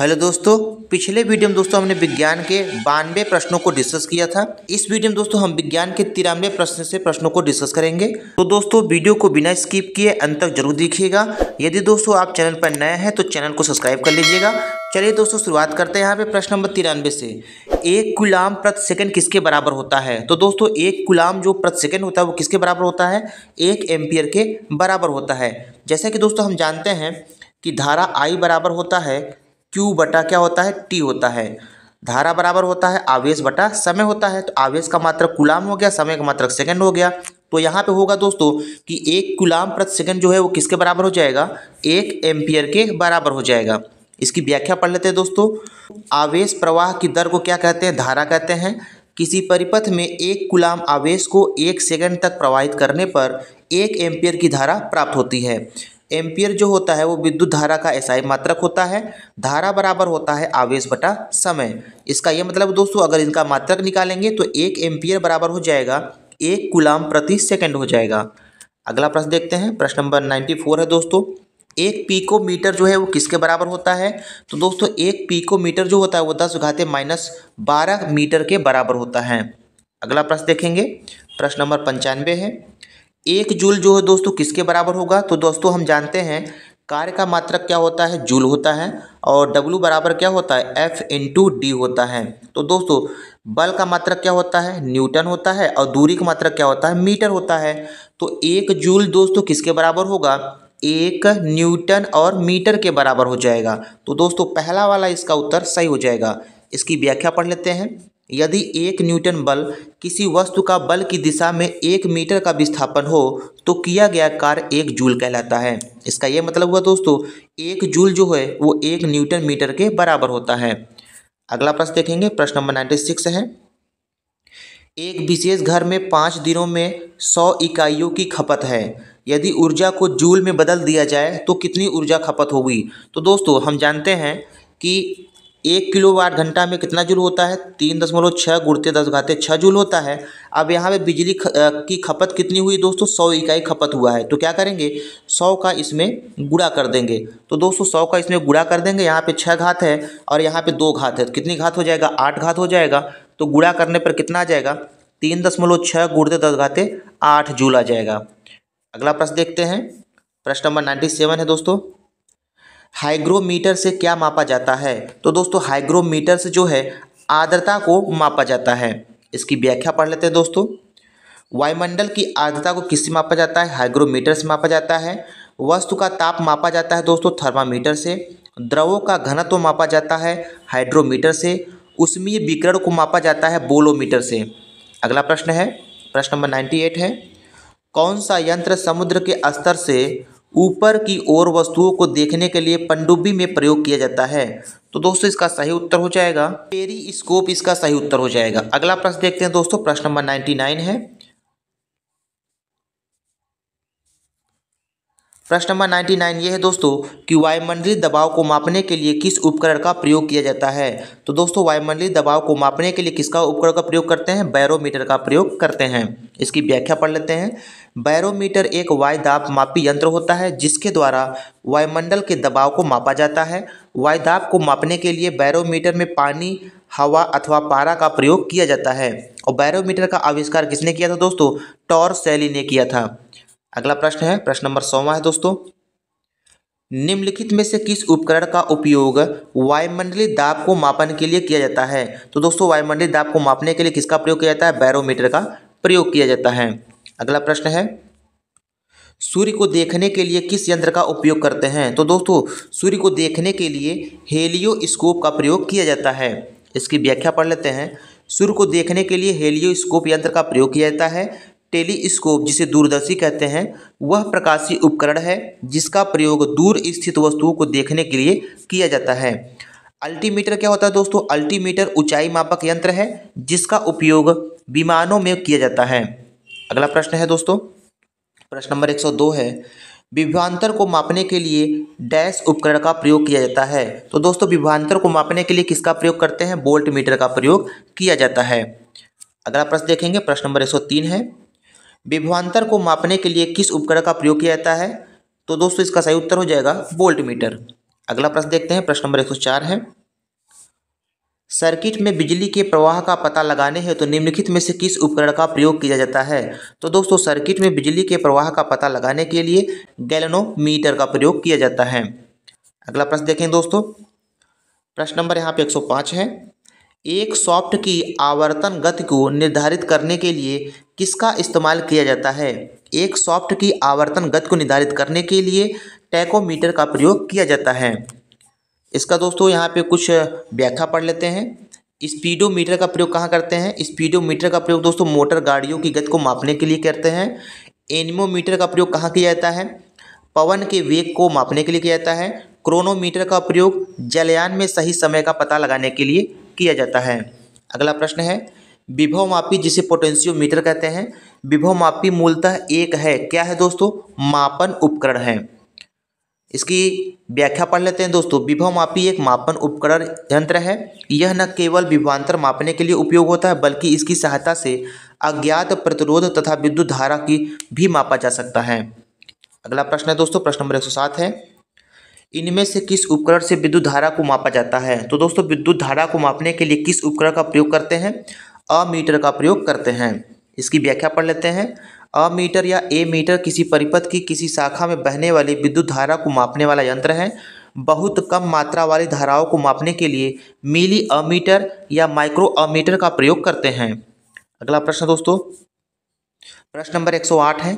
hello दोस्तों पिछले video में दोस्तों हमने विज्ञान के बानवे प्रश्नों को डिस्कस किया था इस वीडियो में दोस्तों हम विज्ञान के तिरानवे प्रश्न से प्रश्नों को डिस्कस करेंगे तो दोस्तों वीडियो को बिना स्किप किए अंत तक जरूर देखिएगा यदि दोस्तों आप चैनल पर नए हैं तो चैनल को सब्सक्राइब कर लीजिएगा चलिए दोस्तों शुरुआत करते हैं यहाँ पे प्रश्न नंबर तिरानवे से एक गुलाम प्रति सेकंड किसके बराबर होता है तो दोस्तों एक गुलाम जो प्रति सेकंड होता है वो किसके बराबर होता है एक एम्पियर के बराबर होता है जैसा कि दोस्तों हम जानते हैं कि धारा आई बराबर होता है क्यू बटा क्या होता है टी होता है धारा बराबर होता है आवेश बटा समय होता है तो आवेश का मात्रक गुलाम हो गया समय का मात्रक सेकंड हो गया तो यहाँ पे होगा दोस्तों कि एक कुलाम प्रति सेकंड जो है वो किसके बराबर हो जाएगा एक एम्पियर के बराबर हो जाएगा इसकी व्याख्या पढ़ लेते हैं दोस्तों आवेश प्रवाह की दर को क्या कहते हैं धारा कहते हैं किसी परिपथ में एक गुलाम आवेश को एक सेकंड तक प्रवाहित करने पर एक एम्पियर की धारा प्राप्त होती है एम्पियर जो होता है वो विद्युत धारा का ऐसा मात्रक होता है धारा बराबर होता है आवेश बटा समय इसका ये मतलब दोस्तों अगर इनका मात्रक निकालेंगे तो एक एम्पियर बराबर हो जाएगा एक गुलाम प्रति सेकंड हो जाएगा अगला प्रश्न देखते हैं प्रश्न नंबर नाइन्टी फोर है दोस्तों एक पीको मीटर जो है वो किसके बराबर होता है तो दोस्तों एक पीको मीटर जो होता है वो दस घाते माइनस बारह मीटर के बराबर होता है अगला प्रश्न देखेंगे प्रश्न नंबर पंचानवे है एक जूल जो है दोस्तों किसके बराबर होगा तो दोस्तों हम जानते हैं कार्य का मात्रक क्या होता है जूल होता है और W बराबर क्या होता है F इंटू डी होता है तो दोस्तों बल का मात्रक क्या होता है न्यूटन होता है और दूरी का मात्रक क्या होता है मीटर होता है तो एक जूल दोस्तों किसके बराबर होगा एक न्यूटन और मीटर के बराबर हो जाएगा तो दोस्तों पहला वाला इसका उत्तर सही हो जाएगा इसकी व्याख्या पढ़ लेते हैं यदि एक न्यूटन बल किसी वस्तु का बल की दिशा में एक मीटर का विस्थापन हो तो किया गया कार्य एक जूल कहलाता है इसका यह मतलब हुआ दोस्तों एक जूल जो है वो एक न्यूटन मीटर के बराबर होता है अगला प्रश्न देखेंगे प्रश्न नंबर नाइन्टी सिक्स है एक विशेष घर में पाँच दिनों में सौ इकाइयों की खपत है यदि ऊर्जा को जूल में बदल दिया जाए तो कितनी ऊर्जा खपत होगी तो दोस्तों हम जानते हैं कि एक किलो वाट घंटा में कितना जूल होता है तीन दशमलव छः गुड़ते दस घाते छः जूल होता है अब यहाँ पे बिजली ख, आ, की खपत कितनी हुई दोस्तों सौ इकाई खपत हुआ है तो क्या करेंगे सौ का इसमें गुड़ा कर देंगे तो दोस्तों सौ का इसमें गुड़ा कर देंगे यहाँ पे छः घात है और यहाँ पे दो घात है तो कितनी घात हो जाएगा आठ घात हो जाएगा तो गुड़ा करने पर कितना आ जाएगा तीन दशमलव छः गुड़ते दस घाते आठ जूल आ जाएगा अगला प्रश्न देखते हैं प्रश्न नंबर नाइन्टी सेवन है दोस्तों हाइग्रोमीटर से क्या मापा जाता है तो दोस्तों हाइग्रोमीटर से जो है आर्द्रता को मापा जाता है इसकी व्याख्या पढ़ लेते हैं दोस्तों वायुमंडल की आर्द्रता को किससे मापा जाता है हाइग्रोमीटर से मापा जाता है वस्तु का ताप मापा जाता है दोस्तों थर्मामीटर से द्रवों का घनत्व मापा जाता है हाइड्रोमीटर से उष्मीय विकरण को मापा जाता है बोलोमीटर से अगला प्रश्न है प्रश्न नंबर नाइन्टी एट है कौन सा यंत्र समुद्र के स्तर से ऊपर की ओर वस्तुओं को देखने के लिए पनडुब्बी में प्रयोग किया जाता है तो दोस्तों इसका सही उत्तर हो जाएगा पेरी स्कोप इसका सही उत्तर हो जाएगा अगला प्रश्न देखते हैं दोस्तों प्रश्न नंबर नाइन्टी नाइन है प्रश्न नंबर 99 ये है दोस्तों कि वायुमंडलीय दबाव को मापने के लिए किस उपकरण का प्रयोग किया जाता है तो दोस्तों वायुमंडलीय दबाव को मापने के लिए किसका उपकरण का प्रयोग करते हैं बैरोमीटर का प्रयोग करते हैं इसकी व्याख्या पढ़ लेते हैं बैरोमीटर एक वायु दाब मापी यंत्र होता है जिसके द्वारा वायुमंडल के दबाव को मापा जाता है वायु दाब को मापने के लिए बैरोमीटर में पानी हवा अथवा पारा का प्रयोग किया जाता है और बैरोमीटर का आविष्कार किसने किया था दोस्तों टॉर सैली ने किया था अगला प्रश्न है प्रश्न नंबर सोवा है दोस्तों निम्नलिखित में से किस उपकरण का उपयोग वायुमंडलीय दाब को मापन के लिए किया जाता है तो दोस्तों वायुमंडलीय दाब को मापने के लिए किसका प्रयोग किया जाता है बैरोमीटर का प्रयोग किया जाता है अगला प्रश्न है सूर्य को देखने के लिए किस यंत्र का उपयोग करते हैं तो दोस्तों सूर्य को देखने के लिए हेलियोस्कोप का प्रयोग किया जाता है इसकी व्याख्या पढ़ लेते हैं सूर्य को देखने के लिए हेलियोस्कोप यंत्र का प्रयोग किया जाता है टेलीस्कोप जिसे दूरदर्शी कहते हैं वह प्रकाशी उपकरण है जिसका प्रयोग दूर स्थित वस्तुओं को देखने के लिए किया जाता है अल्टीमीटर क्या होता है दोस्तों अल्टीमीटर ऊंचाई मापक यंत्र है जिसका उपयोग विमानों में किया जाता है अगला प्रश्न है दोस्तों प्रश्न नंबर 102 है विभ्रांतर को मापने के लिए डैश उपकरण का प्रयोग किया जाता है तो दोस्तों विभ्रांतर को मापने के लिए किसका प्रयोग करते हैं बोल्ट मीटर का प्रयोग किया जाता है अगला प्रश्न देखेंगे प्रश्न नंबर 103 है विभवान्तर को मापने के लिए किस उपकरण का प्रयोग किया जाता है तो दोस्तों इसका सही उत्तर हो जाएगा वोल्ट मीटर अगला प्रश्न देखते हैं प्रश्न नंबर एक है सर्किट में बिजली के प्रवाह का पता लगाने हैं तो निम्नलिखित में से किस उपकरण का प्रयोग किया जाता है तो दोस्तों सर्किट में बिजली के प्रवाह का पता लगाने के लिए गैलनोमीटर का प्रयोग किया जाता है अगला प्रश्न देखें दोस्तों प्रश्न नंबर यहाँ पे 105 है एक सॉफ्ट की आवर्तन गति को निर्धारित करने के लिए किसका इस्तेमाल किया जाता है एक सॉफ्ट की आवर्तन गत को निर्धारित करने के लिए टैकोमीटर का प्रयोग किया जाता है इसका दोस्तों यहाँ पे कुछ व्याख्या पढ़ लेते हैं स्पीडोमीटर का प्रयोग कहाँ करते हैं स्पीडोमीटर का प्रयोग दोस्तों मोटर गाड़ियों की गति को मापने के लिए करते हैं एनिमोमीटर का प्रयोग कहाँ किया जाता है पवन के वेग को मापने के लिए किया जाता है क्रोनोमीटर का प्रयोग जलयान में सही समय का पता लगाने के लिए किया जाता है अगला प्रश्न है विभव मापी जिसे पोटेंशियोमीटर कहते हैं विभव मापी मूलतः एक है क्या है दोस्तों मापन उपकरण है इसकी व्याख्या पढ़ लेते हैं दोस्तों विभव मापी एक मापन उपकरण यंत्र है यह न केवल विभवांतर मापने के लिए उपयोग होता है बल्कि इसकी सहायता से अज्ञात प्रतिरोध तथा विद्युत धारा की भी मापा जा सकता है अगला प्रश्न है दोस्तों प्रश्न नंबर एक है इनमें से किस उपकरण से विद्युत धारा को मापा जाता है तो दोस्तों विद्युत धारा को मापने के लिए किस उपकरण का प्रयोग करते हैं अ मीटर का प्रयोग करते हैं इसकी व्याख्या पढ़ लेते हैं अ मीटर या ए मीटर किसी परिपथ की किसी शाखा में बहने वाली विद्युत धारा को मापने वाला यंत्र है बहुत कम मात्रा वाली धाराओं को मापने के लिए मिली अमीटर या माइक्रो अमीटर का प्रयोग करते हैं अगला प्रश्न दोस्तों प्रश्न नंबर 108 है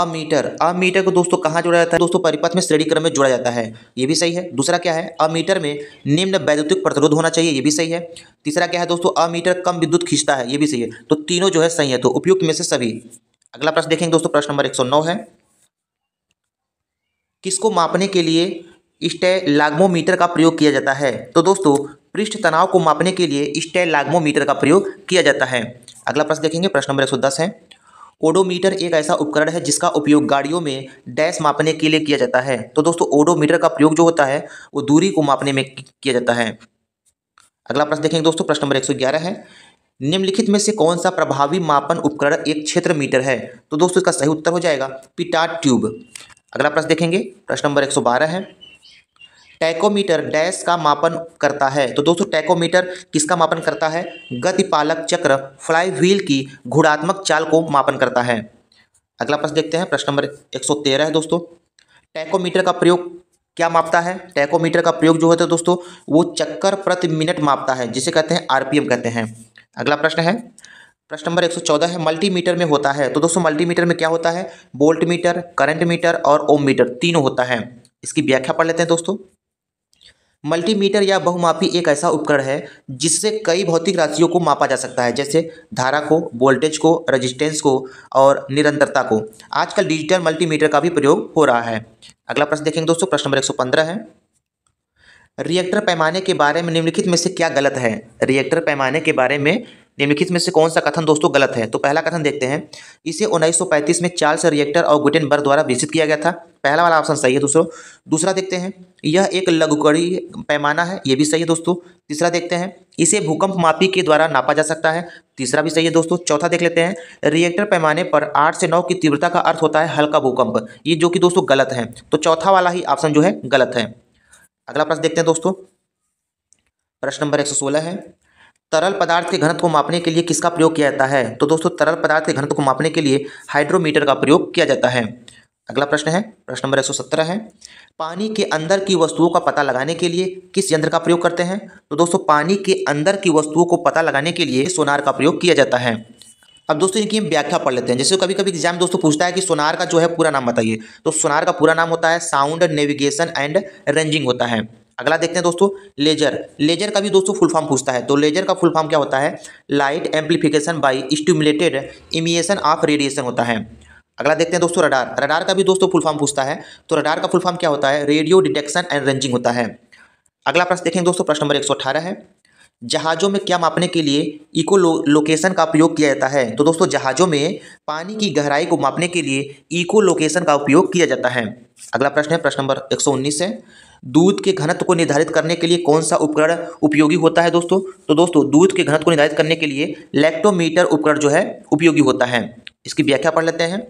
अमीटर अमीटर को दोस्तों कहाँ जोड़ा जाता है दोस्तों परिपथ में श्रेणी क्रम में जोड़ा जाता है ये भी सही है दूसरा क्या है अमीटर में निम्न वैद्युतिक प्रतिरोध होना चाहिए ये भी सही है तीसरा क्या है दोस्तों अमीटर कम विद्युत खींचता है ये भी सही है तो तीनों जो है सही है तो उपयुक्त में से सभी अगला प्रश्न देखेंगे दोस्तों प्रश्न नंबर एक है किसको मापने के लिए स्टेलाग्मोमीटर का प्रयोग किया जाता है तो दोस्तों पृष्ठ तनाव को मापने के लिए स्टेलाग्मोमीटर का प्रयोग किया जाता है अगला प्रश्न देखेंगे प्रश्न नंबर एक है ओडोमीटर एक ऐसा उपकरण है जिसका उपयोग गाड़ियों में डैश मापने के लिए किया जाता है तो दोस्तों ओडोमीटर का प्रयोग जो होता है वो दूरी को मापने में किया जाता है अगला प्रश्न देखेंगे दोस्तों प्रश्न नंबर ग्यारह है निम्नलिखित में से कौन सा प्रभावी मापन उपकरण एक क्षेत्र मीटर है तो दोस्तों इसका सही उत्तर हो जाएगा पिटाट ट्यूब अगला प्रश्न देखेंगे प्रश्न नंबर 112 है टैकोमीटर डैश का मापन करता है तो दोस्तों टैकोमीटर किसका मापन करता है गतिपालक चक्र फ्लाई व्हील की घुड़ात्मक चाल को मापन करता है अगला प्रश्न देखते हैं प्रश्न नंबर 113 है दोस्तों टैकोमीटर का प्रयोग क्या मापता है टैकोमीटर का प्रयोग जो होता है तो दोस्तों वो चक्कर प्रति मिनट मापता है जिसे कहते हैं आरपीएम कहते हैं अगला प्रश्न है प्रश्न नंबर 114 है मल्टीमीटर में होता है तो दोस्तों मल्टीमीटर में क्या होता है बोल्ट मीटर करंट मीटर और ओम मीटर तीनों होता है इसकी व्याख्या पढ़ लेते हैं दोस्तों मल्टीमीटर या बहुमापी एक ऐसा उपकरण है जिससे कई भौतिक राशियों को मापा जा सकता है जैसे धारा को वोल्टेज को रेजिस्टेंस को और निरंतरता को आजकल डिजिटल मल्टीमीटर का भी प्रयोग हो रहा है अगला प्रश्न देखेंगे दोस्तों प्रश्न नंबर 115 है रिएक्टर पैमाने के बारे में निम्नलिखित में से क्या गलत है रिएक्टर पैमाने के बारे में निम्नलिखित में से कौन सा कथन दोस्तों गलत है तो पहला कथन देखते हैं इसे 1935 में चार्ल्स रिएक्टर और गुटेनबर्ग द्वारा विकसित किया गया था पहला वाला ऑप्शन सही है दोस्तों दूसरा देखते हैं यह एक लघुकड़ी पैमाना है यह भी सही है दोस्तों तीसरा देखते हैं इसे भूकंप मापी के द्वारा नापा जा सकता है तीसरा भी सही है दोस्तों चौथा देख लेते हैं रिएक्टर पैमाने पर आठ से नौ की तीव्रता का अर्थ होता है हल्का भूकंप ये जो कि दोस्तों गलत है तो चौथा वाला ही ऑप्शन जो है गलत है अगला प्रश्न देखते हैं दोस्तों प्रश्न नंबर एक है तरल पदार्थ के घनत्व को मापने के लिए किसका प्रयोग किया जाता है तो दोस्तों तरल पदार्थ के घनत्व को मापने के लिए हाइड्रोमीटर का प्रयोग किया जाता है अगला प्रश्न है प्रश्न नंबर एक है पानी के अंदर की वस्तुओं का पता लगाने के लिए किस यंत्र का प्रयोग करते हैं तो दोस्तों पानी के अंदर की वस्तुओं को पता लगाने के लिए सोनार का प्रयोग किया जाता है अब दोस्तों इनकी हम व्याख्या पढ़ लेते हैं जैसे कभी कभी एग्जाम दोस्तों पूछता है कि सोनार का जो है पूरा नाम बताइए तो सोनार का पूरा नाम होता है साउंड नेविगेशन एंड रेंजिंग होता है अगला देखते हैं दोस्तों लेजर लेजर का भी दोस्तों फुल फॉर्म पूछता है तो लेजर का फुल फॉर्म क्या होता है light amplification by stimulated emission of radiation होता है अगला देखते हैं दोस्तों रडार रडार का भी दोस्तों फुल फॉर्म पूछता है तो रडार का फुल फॉर्म क्या होता है रेडियो डिटेक्शन एंड रेंजिंग होता है अगला प्रश्न देखेंगे दोस्तों प्रश्न नंबर एक है जहाज़ों में क्या मापने के लिए इको लो, लोकेशन का उपयोग किया जाता है तो दोस्तों जहाज़ों में पानी की गहराई को मापने के लिए इको लोकेशन का उपयोग किया जाता है अगला प्रश्न है प्रश्न नंबर 119 है दूध के घनत्व को निर्धारित करने के लिए कौन सा उपकरण उपयोगी होता है दोस्तों तो दोस्तों दूध के घनत्व को निर्धारित करने के लिए लैक्टोमीटर उपकरण जो है उपयोगी होता है इसकी व्याख्या पढ़ लेते हैं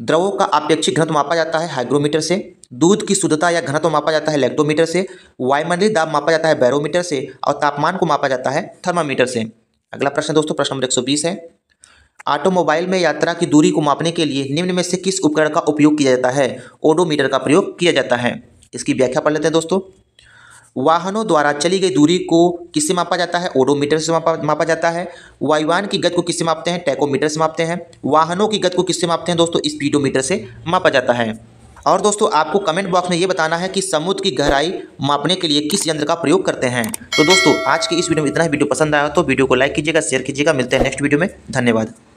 द्रवों का आपेक्षिक घनत्व मापा जाता है हाइग्रोमीटर से दूध की शुद्धता या घनत्व मापा जाता है लैक्टोमीटर से वायुमंडलीय दाब मापा जाता है बैरोमीटर से और तापमान को मापा जाता है थर्मामीटर से अगला प्रश्न दोस्तों प्रश्न नंबर एक है ऑटोमोबाइल में यात्रा की दूरी को मापने के लिए निम्न में से किस उपकरण का उपयोग किया जाता है ओडोमीटर का प्रयोग किया जाता है इसकी व्याख्या पढ़ लेते हैं दोस्तों वाहनों द्वारा चली गई दूरी को किससे मापा जाता है ओडोमीटर से मापा मापा जाता है वायुवान की गत को किससे मापते हैं टैकोमीटर से मापते हैं वाहनों की गत को किससे मापते हैं दोस्तों स्पीडोमीटर से मापा जाता है और दोस्तों आपको कमेंट बॉक्स में ये बताना है कि समुद्र की गहराई मापने के लिए किस यंत्र का प्रयोग करते हैं तो दोस्तों आज के इस वीडियो में इतना ही वीडियो पसंद आया तो वीडियो को लाइक कीजिएगा शेयर कीजिएगा मिलते हैं नेक्स्ट वीडियो में धन्यवाद